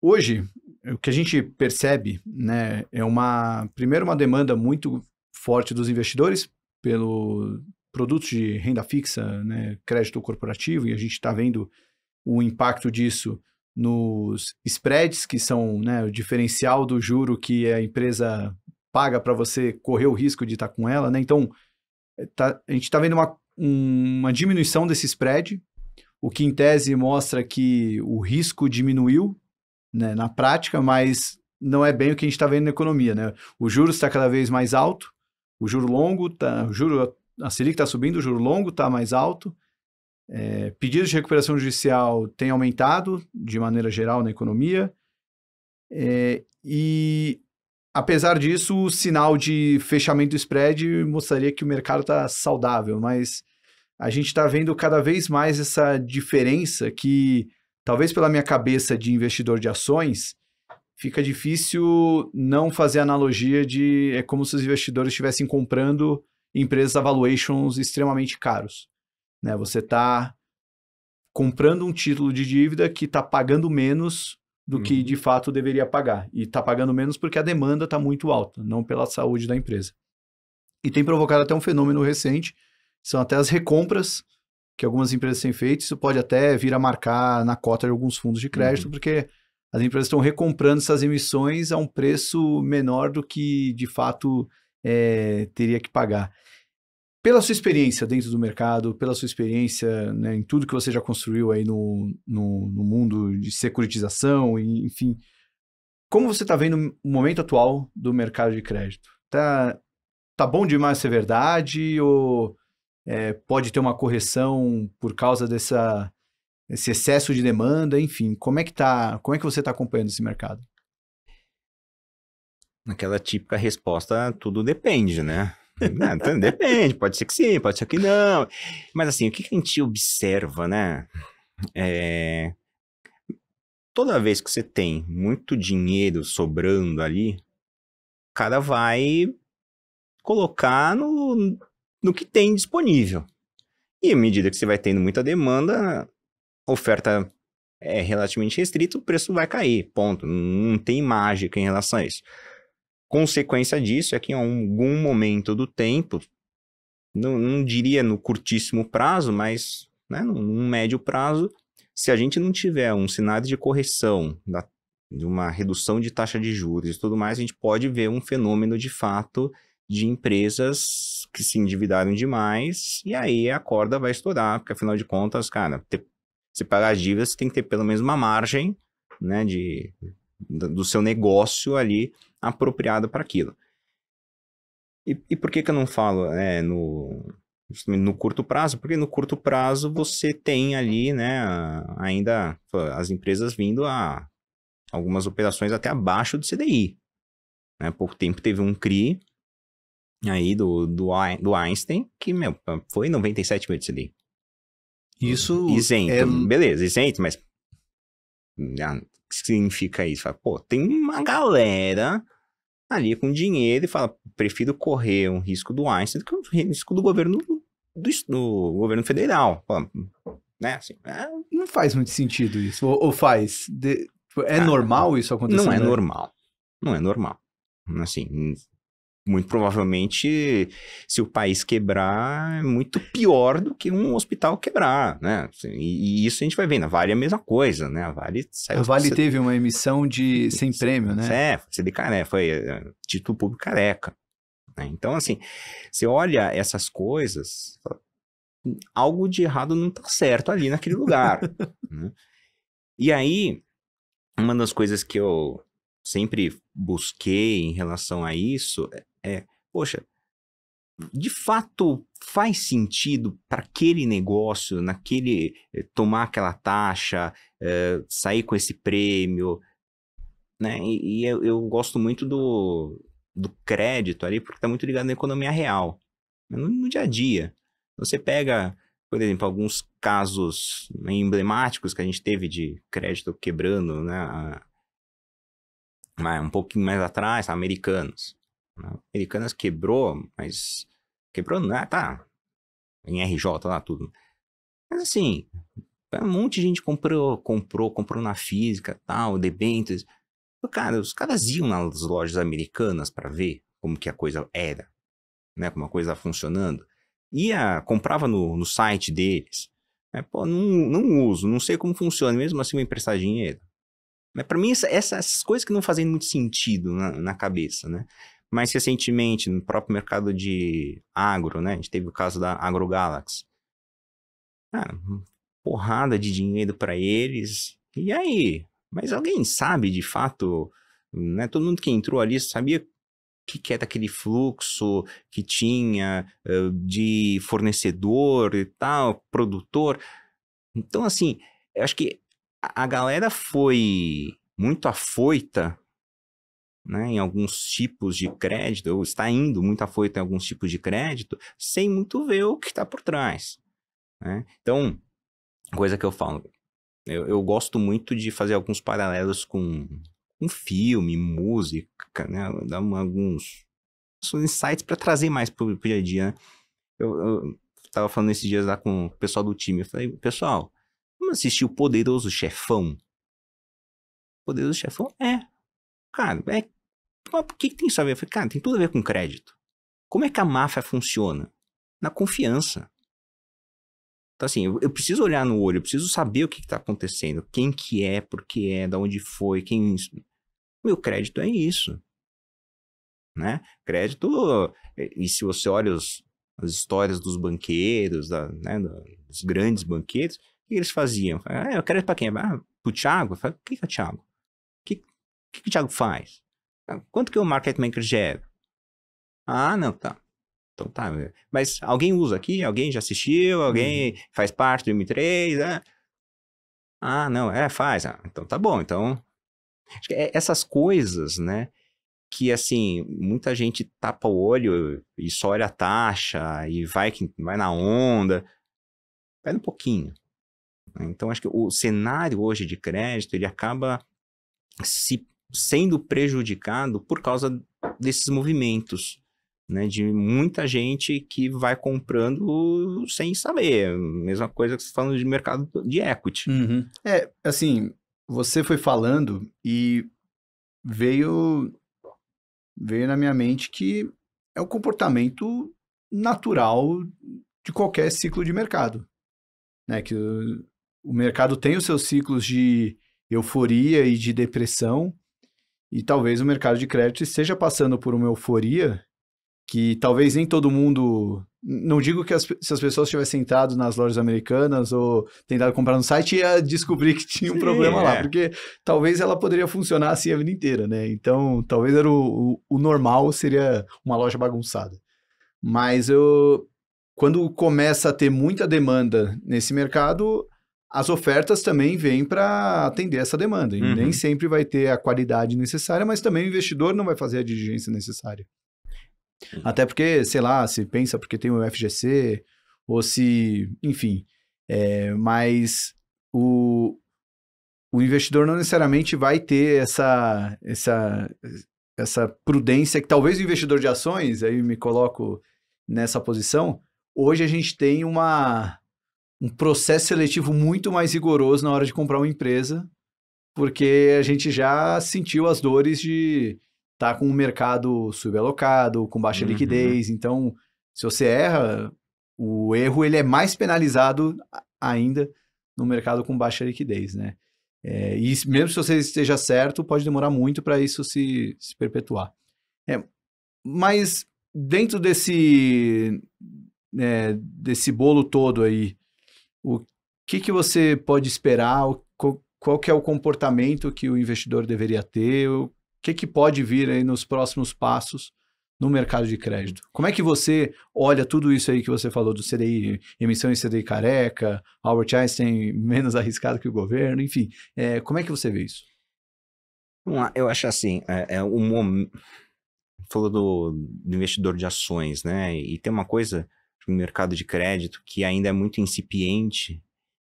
Hoje, o que a gente percebe né, é uma primeiro uma demanda muito forte dos investidores pelo produtos de renda fixa, né, crédito corporativo, e a gente está vendo o impacto disso nos spreads, que são né, o diferencial do juro que a empresa paga para você correr o risco de estar tá com ela. Né? Então, eh, tá, a gente está vendo uma, uma diminuição desse spread, o que em tese mostra que o risco diminuiu né, na prática, mas não é bem o que a gente está vendo na economia. Né? O juros está cada vez mais alto, o juro longo, tá, o juro, a Selic está subindo, o juro longo está mais alto. É, pedidos de recuperação judicial têm aumentado de maneira geral na economia. É, e apesar disso, o sinal de fechamento do spread mostraria que o mercado está saudável, mas a gente está vendo cada vez mais essa diferença que talvez pela minha cabeça de investidor de ações, fica difícil não fazer analogia de é como se os investidores estivessem comprando empresas a valuations extremamente caros. Né? Você está comprando um título de dívida que está pagando menos do que uhum. de fato deveria pagar. E está pagando menos porque a demanda está muito alta, não pela saúde da empresa. E tem provocado até um fenômeno recente, são até as recompras, que algumas empresas têm feito, isso pode até vir a marcar na cota de alguns fundos de crédito, uhum. porque as empresas estão recomprando essas emissões a um preço menor do que de fato é, teria que pagar. Pela sua experiência dentro do mercado, pela sua experiência né, em tudo que você já construiu aí no, no, no mundo de securitização, enfim, como você está vendo o momento atual do mercado de crédito? Tá, tá bom demais ser verdade ou é, pode ter uma correção por causa dessa, desse excesso de demanda, enfim, como é que tá, como é que você está acompanhando esse mercado? Naquela típica resposta, tudo depende, né? Não, né, depende, pode ser que sim, pode ser que não. Mas assim, o que, que a gente observa, né? É... Toda vez que você tem muito dinheiro sobrando ali, o cara vai colocar no, no que tem disponível. E à medida que você vai tendo muita demanda, a oferta é relativamente restrita, o preço vai cair, ponto. Não tem mágica em relação a isso. Consequência disso é que em algum momento do tempo, não, não diria no curtíssimo prazo, mas né, num médio prazo, se a gente não tiver um sinal de correção da, de uma redução de taxa de juros e tudo mais, a gente pode ver um fenômeno de fato de empresas que se endividaram demais e aí a corda vai estourar, porque afinal de contas, cara, ter, se pagar as dívidas, você tem que ter pelo menos uma margem, né, de, do seu negócio ali apropriada para aquilo. E, e, por que que eu não falo é, no, no curto prazo? Porque no curto prazo você tem ali, né, ainda as empresas vindo a algumas operações até abaixo do CDI. Né? Há pouco tempo teve um CRI aí do, do, do Einstein, que, meu, foi 97 mil ali. Isso. Isento. É... Beleza, isento, mas. Hum, ah, o que significa isso? Fala, pô, tem uma galera ali com dinheiro e fala: prefiro correr um risco do Einstein do que um risco do governo do, do governo federal. Fala, né? Assim, é... Não faz muito sentido isso. Ou, ou faz? De... É ah, normal isso acontecer? Não é normal. Não é normal. Assim, muito provavelmente, se o país quebrar, é muito pior do que um hospital quebrar, né? Assim, e, e isso a gente vai vendo. A Vale é a mesma coisa, né? A Vale saiu... A Vale teve uma emissão de sem prêmio, né? É, foi CDCare, é, foi título público careca. Né? Então, assim, você olha essas coisas, hum, algo de errado não está certo ali naquele lugar. né? E aí, uma das coisas que eu sempre busquei em relação a isso é, é, poxa, de fato faz sentido para aquele negócio, naquele eh, tomar aquela taxa, é, sair com esse prêmio, né? E, e eu, eu, gosto muito do, do crédito ali, porque está muito ligado na economia real, no, no dia a dia. Você pega, por exemplo, alguns casos né, emblemáticos que a gente teve de crédito quebrando, né? A, né, um pouquinho mais atrás, tá, Americanas. Né. Americanas quebrou, mas quebrou, né? Tá. Em RJ, lá tudo. Mas assim, um monte de gente comprou, comprou, comprou na física, tal, debêntures. Cara, os caras iam nas lojas americanas para ver como que a coisa era, né? Como a coisa tá funcionando. Ia, comprava no, no site deles. Né? Pô, não, não uso, não sei como funciona, mesmo assim vou emprestar dinheiro. Mas né? para mim, essa, essas coisas que não fazem muito sentido na, na cabeça, né? Mais recentemente, no próprio mercado de agro, né? A gente teve o caso da AgroGalaxy. Cara, porrada de dinheiro para eles. E aí? Mas alguém sabe de fato, né? Todo mundo que entrou ali sabia o que, que era aquele fluxo que tinha eh, de fornecedor e tal, produtor. Então, assim, eu acho que a galera foi muito afoita né, em alguns tipos de crédito, ou está indo muito afoita em alguns tipos de crédito, sem muito ver o que está por trás. Né? Então, coisa que eu falo, eu, eu, gosto muito de fazer alguns paralelos com um filme, música, né? Dar um, alguns, insights para trazer mais para o dia a dia. Né? Eu, estava falando esses dias lá com o pessoal do time, eu falei, pessoal, Vamos assistir o Poderoso Chefão? Poderoso Chefão? É. Cara, é. O que, que tem isso a ver? Eu falei, cara, tem tudo a ver com crédito. Como é que a máfia funciona? Na confiança. Então, assim, eu, eu preciso olhar no olho, eu preciso saber o que, está acontecendo, quem que é, por que é, da onde foi, quem. Meu crédito é isso. Né? Crédito. É, e se você olha os, as histórias dos banqueiros, da, né, dos grandes banqueiros, que eles faziam? Ah, eu quero ir para quem? Ah, para o Thiago? o que, é o Thiago? O que, que, é que o Thiago faz? Ah, quanto que o market maker gera? É? Ah, não, tá. Então tá. Mas alguém usa aqui? Alguém já assistiu? Alguém uhum. faz parte do M3? Ah, ah não, é, faz. Ah, então tá bom. Então. É, essas coisas, né? Que assim, muita gente tapa o olho e só olha a taxa e vai, vai na onda. Pera um pouquinho. Então, acho que o cenário hoje de crédito, ele acaba se sendo prejudicado por causa desses movimentos, né? De muita gente que vai comprando sem saber. Mesma coisa que você tá falando de mercado de equity. Uhum. É, assim, você foi falando e veio veio na minha mente que é o comportamento natural de qualquer ciclo de mercado, né? Que o mercado tem os seus ciclos de euforia e de depressão, e talvez o mercado de crédito esteja passando por uma euforia que talvez nem todo mundo. Não digo que as, se as pessoas tivessem entrado nas lojas americanas ou tentado comprar no site, ia descobrir que tinha um Sim, problema é. lá, porque talvez ela poderia funcionar assim a vida inteira, né? Então, talvez era o, o, o normal seria uma loja bagunçada. Mas eu, quando começa a ter muita demanda nesse mercado, as ofertas também vêm para atender essa demanda. E uhum. nem sempre vai ter a qualidade necessária, mas também o investidor não vai fazer a diligência necessária. Uhum. Até porque, sei lá, se pensa porque tem o FGC, ou se. Enfim. É, mas o, o investidor não necessariamente vai ter essa, essa, essa prudência que talvez o investidor de ações, aí me coloco nessa posição, hoje a gente tem uma um processo seletivo muito mais rigoroso na hora de comprar uma empresa, porque a gente já sentiu as dores de estar tá com o mercado subalocado, com baixa uhum. liquidez. Então, se você erra, o erro ele é mais penalizado ainda no mercado com baixa liquidez, né? É, e mesmo se você esteja certo, pode demorar muito para isso se, se perpetuar. É, mas dentro desse, é, desse bolo todo aí, o que, que você pode esperar, qual, qual que é o comportamento que o investidor deveria ter, o que, que pode vir aí nos próximos passos no mercado de crédito. Como é que você olha tudo isso aí que você falou do CDI, emissão em CDI careca, Albert Einstein menos arriscado que o governo, enfim, é, como é que você vê isso? Eu acho assim, é, é um momento falou do, do, investidor de ações, né? E tem uma coisa no mercado de crédito, que ainda é muito incipiente,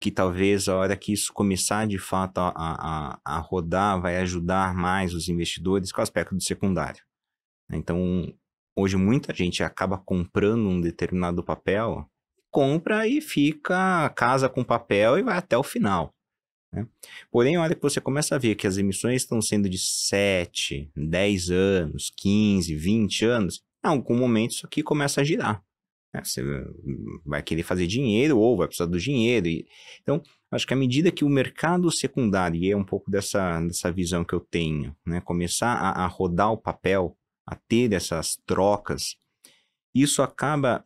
que talvez a hora que isso começar de fato a, a, a rodar vai ajudar mais os investidores com é o aspecto do secundário. Né? Então, hoje muita gente acaba comprando um determinado papel, compra e fica, casa com papel e vai até o final. Né? Porém, a hora que você começa a ver que as emissões estão sendo de 7, 10 anos, 15, 20 anos, em algum momento isso aqui começa a girar. Né? Você vai querer fazer dinheiro ou vai precisar do dinheiro. E... Então, acho que à medida que o mercado secundário, e é um pouco dessa, dessa visão que eu tenho, né? começar a, a rodar o papel, a ter essas trocas, isso acaba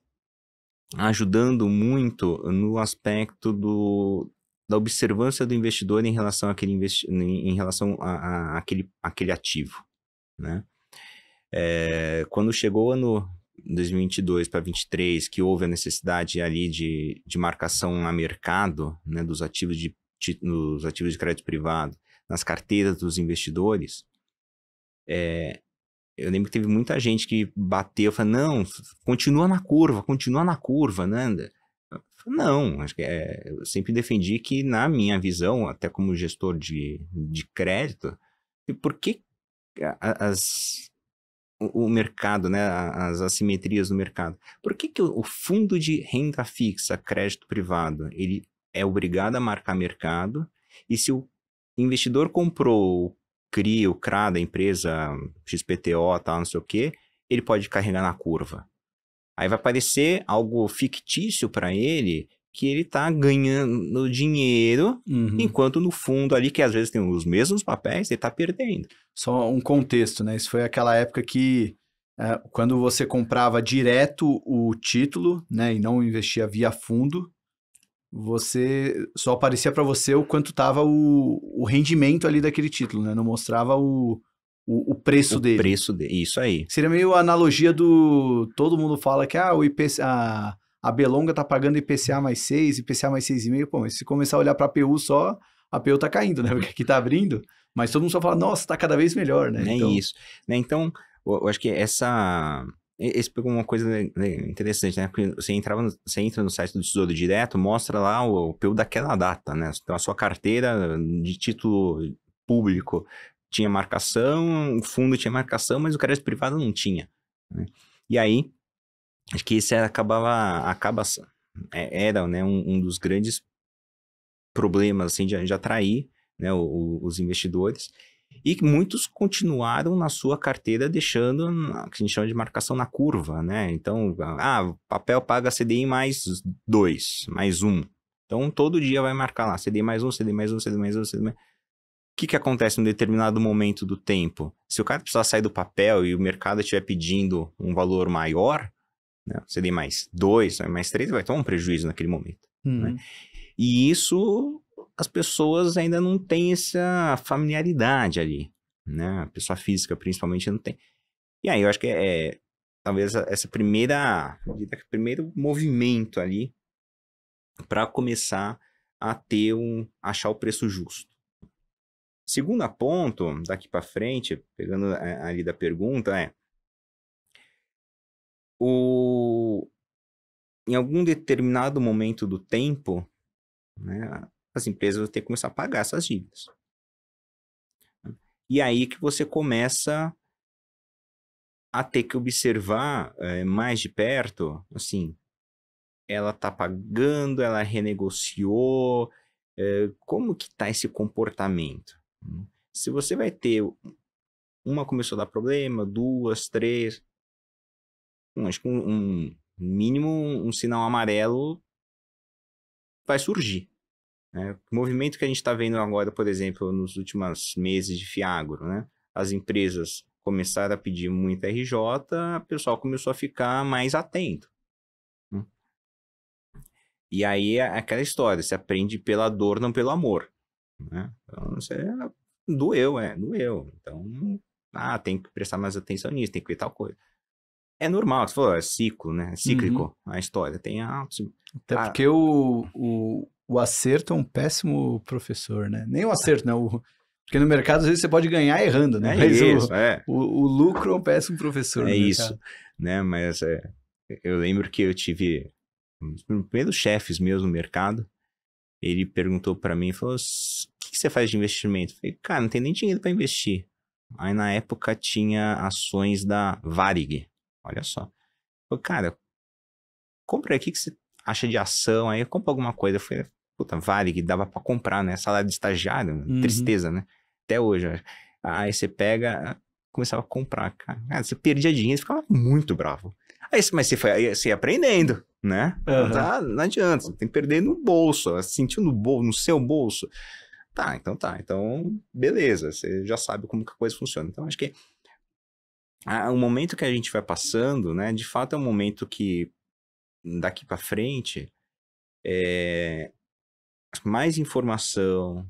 ajudando muito no aspecto do, da observância do investidor em relação àquele, investi em relação a, a, aquele ativo, né? É, quando chegou o ano 2022 para 2023, que houve a necessidade ali de, de marcação a mercado né, dos ativos de, nos ativos de crédito privado, nas carteiras dos investidores, é, eu lembro que teve muita gente que bateu, falou, não, continua na curva, continua na curva, né? Não, acho que é, eu sempre defendi que, na minha visão, até como gestor de, de crédito, por que as, o, mercado, né, as assimetrias no mercado. Por que, que o, fundo de renda fixa, crédito privado, ele é obrigado a marcar mercado e se o investidor comprou o CRI, o CRA da empresa XPTO, tal, não sei o quê, ele pode carregar na curva. Aí vai parecer algo fictício para ele que ele tá ganhando dinheiro, uhum. enquanto no fundo ali, que às vezes tem os mesmos papéis, ele tá perdendo. Só um contexto, né? Isso foi aquela época que é, quando você comprava direto o título, né, e não investia via fundo, você só aparecia para você o quanto tava o, o rendimento ali daquele título, né? Não mostrava o, o, o, preço o dele. O preço dele, isso aí. Seria meio a analogia do todo mundo fala que ah, o IPCA, a Belonga tá pagando IPCA mais 6, IPCA mais 6,5. Pô, se começar a olhar para a PU só, a PU tá caindo, né? Porque aqui tá abrindo, mas todo mundo só fala, nossa, tá cada vez melhor, né? Nem então... isso. Né? Então, eu acho que essa. Esse pegou uma coisa né, né, interessante, né? Porque você, entrava no... você entra no site do Tesouro Direto, mostra lá o PU daquela data, né? Então, a sua carteira de título público tinha marcação, o fundo tinha marcação, mas o crédito privado não tinha. Né? E aí, Acho que esse acabava, acaba, é, era né, um, um dos grandes problemas assim, de, de atrair né, o, o, os investidores. E muitos continuaram na sua carteira deixando o que a gente chama de marcação na curva, né? Então, ah, papel paga CDI mais dois, mais um. Então, todo dia vai marcar lá, CDI mais um, CDI mais um, CDI mais um, CDI mais... O que, que acontece em determinado momento do tempo? Se o cara precisar sair do papel e o mercado estiver pedindo um valor maior, né? Você dê mais dois, né? mais três, vai tomar um prejuízo naquele momento. Né? Uhum. E isso as pessoas ainda não têm essa familiaridade ali. Né? A pessoa física, principalmente, não tem. E aí, eu acho que é, é talvez essa primeira primeiro movimento ali para começar a ter um achar o preço justo. Segundo ponto, daqui para frente, pegando é, ali da pergunta é o... em algum determinado momento do tempo, né, as empresas vão ter que começar a pagar essas dívidas. E aí que você começa a ter que observar é, mais de perto, assim, ela está pagando, ela renegociou, é, como que está esse comportamento? Né? Se você vai ter uma começou a dar problema, duas, três, um, acho que um, um mínimo um, sinal amarelo vai surgir. Né? O movimento que a gente está vendo agora, por exemplo, nos últimos meses de Fiagro, né? as empresas começaram a pedir muito RJ, o pessoal começou a ficar mais atento. Né? E aí é aquela história, você aprende pela dor, não pelo amor. Né? Então, você doeu, é, doeu. Então, ah, tem que prestar mais atenção nisso, tem que ver tal coisa é normal, você falou, é ciclo, né? É cíclico uhum. a história, tem altos. Até a... Ah, porque o, o, o, acerto é um péssimo professor, né? Nem o acerto, né? O, porque no mercado, às vezes, você pode ganhar errando, né? É Mas isso, o, é. O, o, lucro é um péssimo professor. É isso, mercado. né? Mas é, eu lembro que eu tive um dos primeiros chefes meus no mercado, ele perguntou para mim, falou, o que, você faz de investimento? Eu falei, cara, não tem nem dinheiro para investir. Aí, na época, tinha ações da Varig, Olha só. cara, compra aí, o que, você acha de ação aí? Compra alguma coisa. Eu falei, puta, vale, que dava para comprar, né? Salário de estagiário, né? uhum. tristeza, né? Até hoje. Aí você pega, começava a comprar, cara. você perdia dinheiro, você ficava muito bravo. Aí, mas você foi você ia aprendendo, né? Uhum. Tá, não adianta, você tem que perder no bolso, sentiu no bolso, no seu bolso. Tá, então tá. Então, beleza, você já sabe como que a coisa funciona. Então, acho que o momento que a gente vai passando, né, de fato é um momento que daqui para frente é mais informação,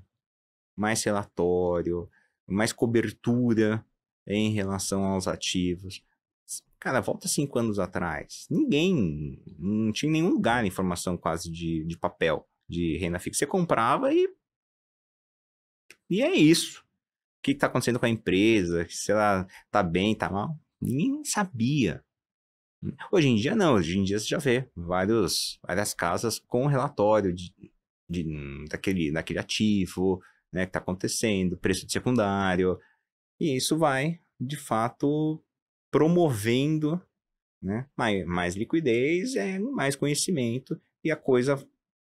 mais relatório, mais cobertura em relação aos ativos. Cara, volta cinco anos atrás. Ninguém, não tinha nenhum lugar informação quase de, de papel de renda fixa. Você comprava e. E é isso o que está acontecendo com a empresa, se ela está bem, está mal. Ninguém sabia. Hoje em dia não, hoje em dia você já vê vários, várias casas com relatório de, de, daquele, daquele ativo, né, que está acontecendo, preço de secundário. E isso vai, de fato, promovendo né, mais, mais liquidez, é, mais conhecimento, e a coisa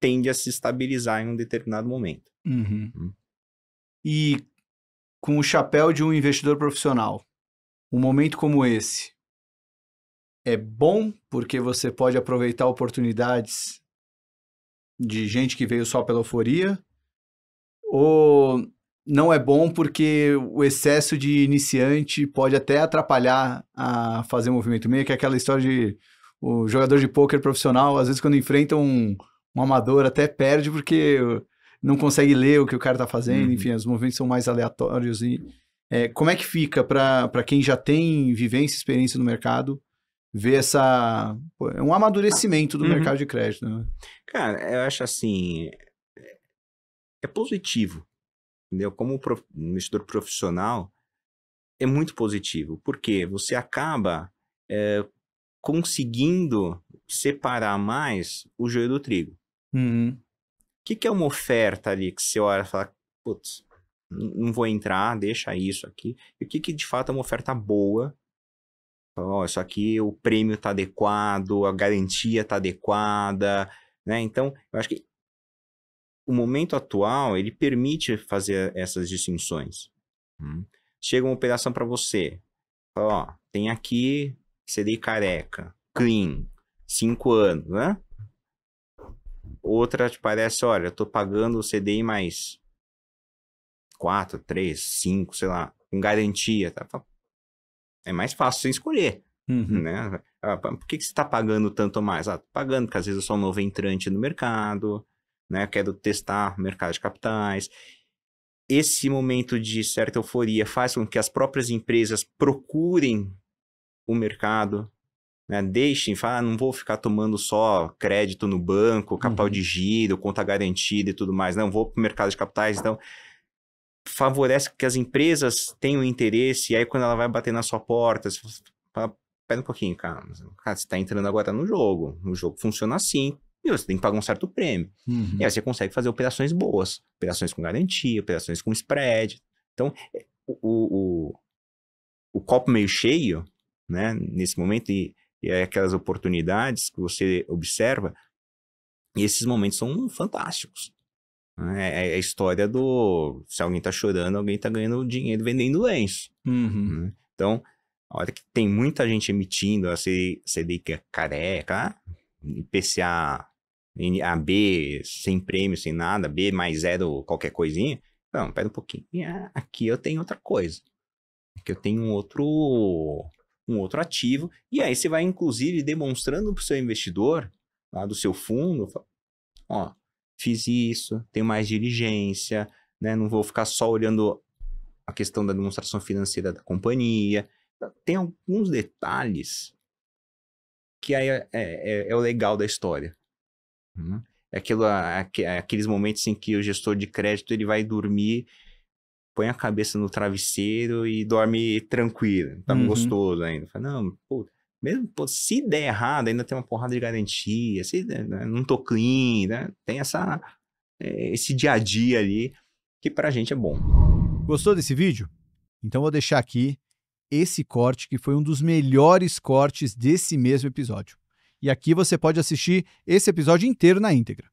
tende a se estabilizar em um determinado momento. Uhum. Hum. E com o chapéu de um investidor profissional. Um momento como esse é bom porque você pode aproveitar oportunidades de gente que veio só pela euforia, ou não é bom porque o excesso de iniciante pode até atrapalhar a fazer um movimento meio que é aquela história de o jogador de pôquer profissional, às vezes quando enfrenta um, um amador até perde porque não consegue ler o que o cara tá fazendo, uhum. enfim, os movimentos são mais aleatórios. E, é, como é que fica para quem já tem vivência, experiência no mercado, ver essa. É um amadurecimento do uhum. mercado de crédito, né? Cara, eu acho assim. É, é positivo. Entendeu? Como prof, investidor profissional, é muito positivo, porque você acaba é, conseguindo separar mais o joio do trigo. Uhum que, que é uma oferta ali que você olha e fala, putz, não vou entrar, deixa isso aqui. E o que, que de fato é uma oferta boa? Ó, oh, isso aqui o prêmio está adequado, a garantia está adequada, né? Então, eu acho que o momento atual, ele permite fazer essas distinções. Hum. Chega uma operação para você, ó, oh, tem aqui CD careca, clean, 5 anos, né? Outra te tipo, parece, olha, eu tô pagando o CDI mais 4, 3, 5, sei lá, com garantia. Tá? É mais fácil você escolher. Uhum. Né? Ah, Por que, que você está pagando tanto mais? Ah, pagando, porque às vezes eu sou um novo entrante no mercado, né? quero testar o mercado de capitais. Esse momento de certa euforia faz com que as próprias empresas procurem o mercado, né? Deixem, fala, ah, não vou ficar tomando só crédito no banco, capital uhum. de giro, conta garantida e tudo mais. Não, vou para o mercado de capitais. Então, favorece que as empresas tenham interesse. E aí, quando ela vai bater na sua porta, pera um pouquinho, cara. cara você está entrando agora no jogo. O jogo funciona assim. E você tem que pagar um certo prêmio. Uhum. E aí você consegue fazer operações boas. Operações com garantia, operações com spread. Então, é, o, o, o, o copo meio cheio, né? Nesse momento, e e aquelas oportunidades que você observa. E esses momentos são fantásticos. Né? É, é a história do se alguém está chorando, alguém está ganhando dinheiro vendendo lenço. Uhum. Né? Então, a hora que tem muita gente emitindo a CDI que é careca, IPCA, AB sem prêmio, sem nada, B mais zero qualquer coisinha. Não, pera um pouquinho. Ah, aqui eu tenho outra coisa. Aqui eu tenho um outro um outro ativo, e aí você vai, inclusive, demonstrando para o seu investidor, lá do seu fundo, ó, fiz isso, tenho mais diligência, né? não vou ficar só olhando a questão da demonstração financeira da companhia. Então, tem alguns detalhes que aí é, é, é, é o legal da história. Uhum. Aquilo, aqu, é, aqueles momentos em que o gestor de crédito ele vai dormir põe a cabeça no travesseiro e dorme tranquilo. Tá uhum. gostoso ainda. Fala, não, pô, mesmo pô, se der errado, ainda tem uma porrada de garantia. Se né, não tô clean, né? Tem essa, é, esse dia a dia ali que pra gente é bom. Gostou desse vídeo? Então vou deixar aqui esse corte que foi um dos melhores cortes desse mesmo episódio. E aqui você pode assistir esse episódio inteiro na íntegra.